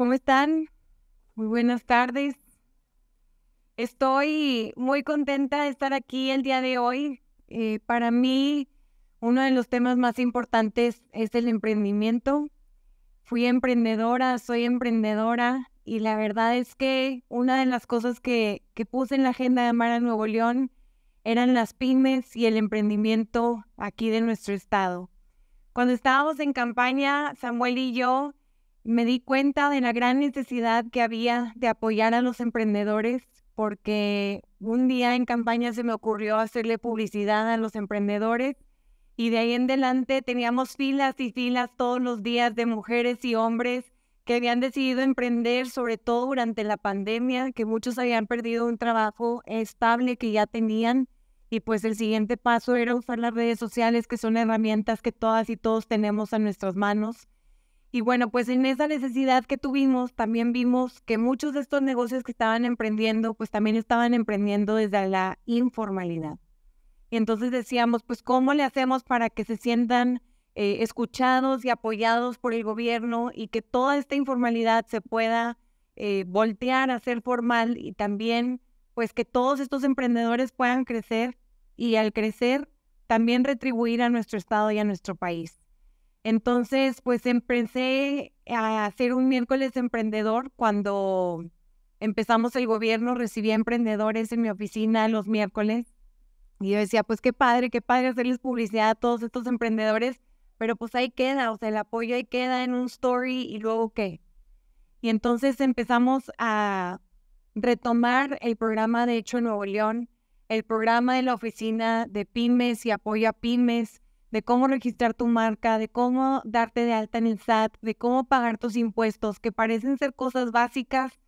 ¿cómo están? Muy buenas tardes. Estoy muy contenta de estar aquí el día de hoy. Eh, para mí, uno de los temas más importantes es el emprendimiento. Fui emprendedora, soy emprendedora y la verdad es que una de las cosas que, que puse en la agenda de Amara a Nuevo León eran las pymes y el emprendimiento aquí de nuestro estado. Cuando estábamos en campaña, Samuel y yo me di cuenta de la gran necesidad que había de apoyar a los emprendedores porque un día en campaña se me ocurrió hacerle publicidad a los emprendedores y de ahí en adelante teníamos filas y filas todos los días de mujeres y hombres que habían decidido emprender, sobre todo durante la pandemia, que muchos habían perdido un trabajo estable que ya tenían. Y pues el siguiente paso era usar las redes sociales, que son herramientas que todas y todos tenemos a nuestras manos y bueno, pues en esa necesidad que tuvimos, también vimos que muchos de estos negocios que estaban emprendiendo, pues también estaban emprendiendo desde la informalidad. Y entonces decíamos, pues, ¿cómo le hacemos para que se sientan eh, escuchados y apoyados por el gobierno y que toda esta informalidad se pueda eh, voltear a ser formal y también, pues, que todos estos emprendedores puedan crecer y al crecer también retribuir a nuestro estado y a nuestro país? Entonces, pues empecé a hacer un miércoles emprendedor cuando empezamos el gobierno, recibía emprendedores en mi oficina los miércoles y yo decía, pues qué padre, qué padre hacerles publicidad a todos estos emprendedores, pero pues ahí queda, o sea, el apoyo ahí queda en un story y luego qué. Y entonces empezamos a retomar el programa de Hecho Nuevo León, el programa de la oficina de pymes y apoyo a pymes de cómo registrar tu marca, de cómo darte de alta en el SAT, de cómo pagar tus impuestos, que parecen ser cosas básicas,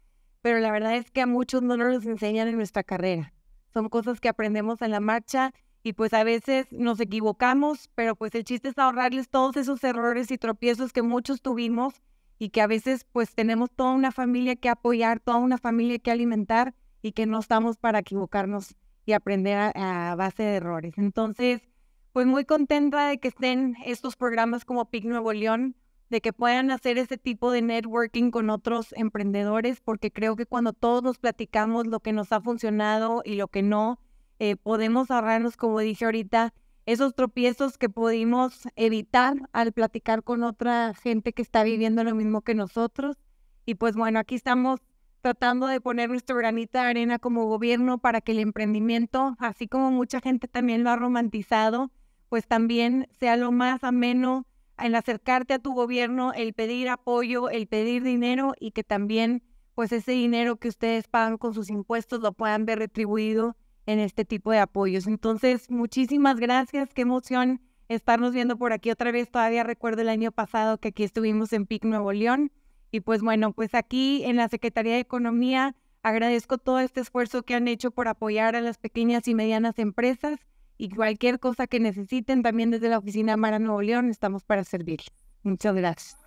pero la verdad es que a muchos no nos los enseñan en nuestra carrera. Son cosas que aprendemos en la marcha y pues a veces nos equivocamos, pero pues el chiste es ahorrarles todos esos errores y tropiezos que muchos tuvimos y que a veces pues tenemos toda una familia que apoyar, toda una familia que alimentar y que no estamos para equivocarnos y aprender a, a base de errores. Entonces, pues muy contenta de que estén estos programas como PIC Nuevo León, de que puedan hacer ese tipo de networking con otros emprendedores, porque creo que cuando todos nos platicamos lo que nos ha funcionado y lo que no, eh, podemos ahorrarnos, como dije ahorita, esos tropiezos que pudimos evitar al platicar con otra gente que está viviendo lo mismo que nosotros. Y pues bueno, aquí estamos tratando de poner nuestro granito de arena como gobierno para que el emprendimiento, así como mucha gente también lo ha romantizado, pues también sea lo más ameno en acercarte a tu gobierno, el pedir apoyo, el pedir dinero y que también pues ese dinero que ustedes pagan con sus impuestos lo puedan ver retribuido en este tipo de apoyos. Entonces, muchísimas gracias, qué emoción estarnos viendo por aquí otra vez. Todavía recuerdo el año pasado que aquí estuvimos en PIC Nuevo León y pues bueno, pues aquí en la Secretaría de Economía agradezco todo este esfuerzo que han hecho por apoyar a las pequeñas y medianas empresas y cualquier cosa que necesiten también desde la oficina Mara Nuevo León estamos para servir Muchas gracias.